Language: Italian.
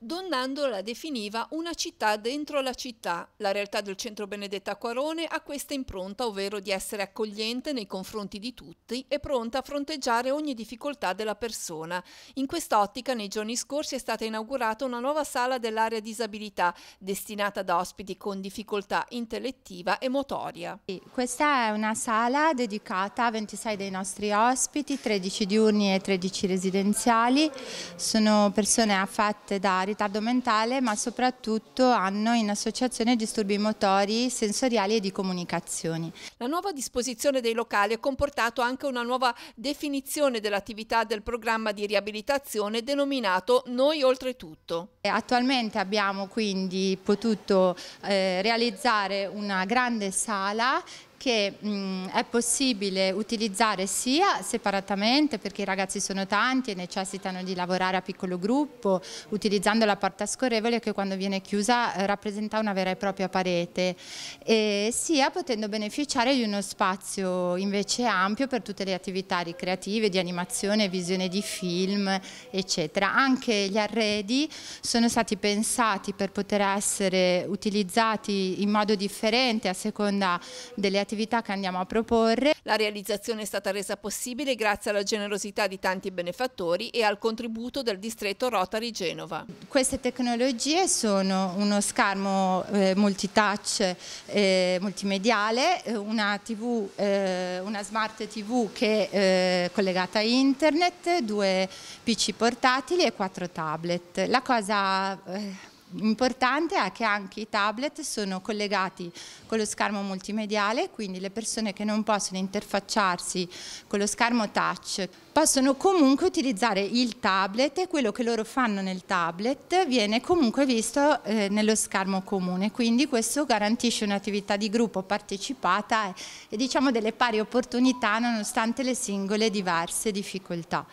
Donnando la definiva una città dentro la città. La realtà del centro Benedetta Quarone ha questa impronta, ovvero di essere accogliente nei confronti di tutti e pronta a fronteggiare ogni difficoltà della persona. In quest'ottica, nei giorni scorsi è stata inaugurata una nuova sala dell'area disabilità, destinata ad ospiti con difficoltà intellettiva e motoria. Questa è una sala dedicata a 26 dei nostri ospiti, 13 diurni e 13 residenziali. Sono persone affette da ritardo mentale ma soprattutto hanno in associazione disturbi motori, sensoriali e di comunicazioni. La nuova disposizione dei locali ha comportato anche una nuova definizione dell'attività del programma di riabilitazione denominato Noi Oltretutto. Eh, attualmente abbiamo quindi potuto eh, realizzare una grande sala che mh, è possibile utilizzare sia separatamente perché i ragazzi sono tanti e necessitano di lavorare a piccolo gruppo utilizzando la porta scorrevole che quando viene chiusa eh, rappresenta una vera e propria parete e sia potendo beneficiare di uno spazio invece ampio per tutte le attività ricreative di animazione, visione di film eccetera. Anche gli arredi sono stati pensati per poter essere utilizzati in modo differente a seconda delle attività attività che andiamo a proporre. La realizzazione è stata resa possibile grazie alla generosità di tanti benefattori e al contributo del distretto Rotary Genova. Queste tecnologie sono uno schermo eh, multitouch eh, multimediale, eh, una, TV, eh, una, smart TV che è eh, collegata a internet, due PC portatili e quattro tablet. La cosa eh, importante è che anche i tablet sono collegati con lo schermo multimediale, quindi le persone che non possono interfacciarsi con lo schermo touch possono comunque utilizzare il tablet e quello che loro fanno nel tablet viene comunque visto eh, nello schermo comune, quindi questo garantisce un'attività di gruppo partecipata e, e diciamo delle pari opportunità nonostante le singole diverse difficoltà.